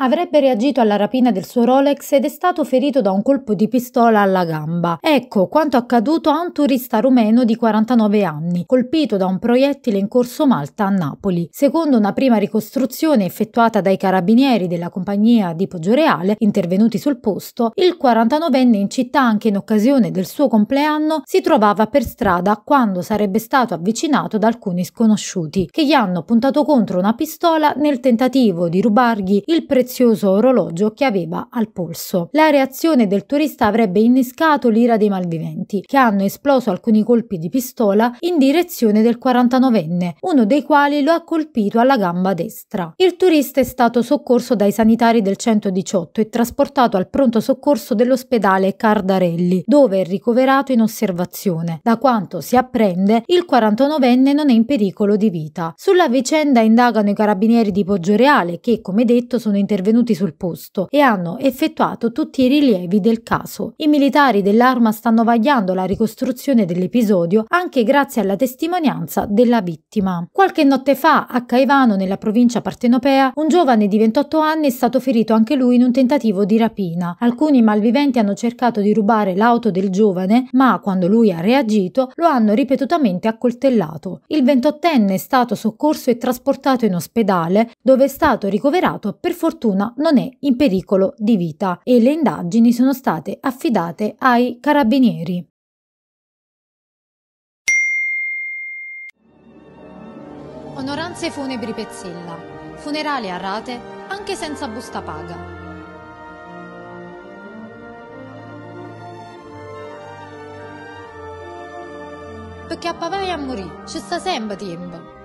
Avrebbe reagito alla rapina del suo Rolex ed è stato ferito da un colpo di pistola alla gamba. Ecco quanto accaduto a un turista rumeno di 49 anni, colpito da un proiettile in corso Malta a Napoli. Secondo una prima ricostruzione effettuata dai carabinieri della compagnia di Poggioreale, intervenuti sul posto, il 49enne in città anche in occasione del suo compleanno si trovava per strada quando sarebbe stato avvicinato da alcuni sconosciuti, che gli hanno puntato contro una pistola nel tentativo di rubargli il prezzo prezioso orologio che aveva al polso. La reazione del turista avrebbe innescato l'ira dei malviventi, che hanno esploso alcuni colpi di pistola in direzione del 49enne, uno dei quali lo ha colpito alla gamba destra. Il turista è stato soccorso dai sanitari del 118 e trasportato al pronto soccorso dell'ospedale Cardarelli, dove è ricoverato in osservazione. Da quanto si apprende, il 49enne non è in pericolo di vita. Sulla vicenda indagano i carabinieri di Poggioreale che, come detto, sono intervenuti intervenuti sul posto e hanno effettuato tutti i rilievi del caso. I militari dell'arma stanno vagliando la ricostruzione dell'episodio anche grazie alla testimonianza della vittima. Qualche notte fa, a Caivano, nella provincia partenopea, un giovane di 28 anni è stato ferito anche lui in un tentativo di rapina. Alcuni malviventi hanno cercato di rubare l'auto del giovane, ma quando lui ha reagito lo hanno ripetutamente accoltellato. Il 28enne è stato soccorso e trasportato in ospedale, dove è stato ricoverato per fortuna fortuna non è in pericolo di vita e le indagini sono state affidate ai carabinieri. Onoranze funebri Pezzella. Funerale a rate anche senza busta paga. Perché a papà e a morì, ci sta sempre tempo.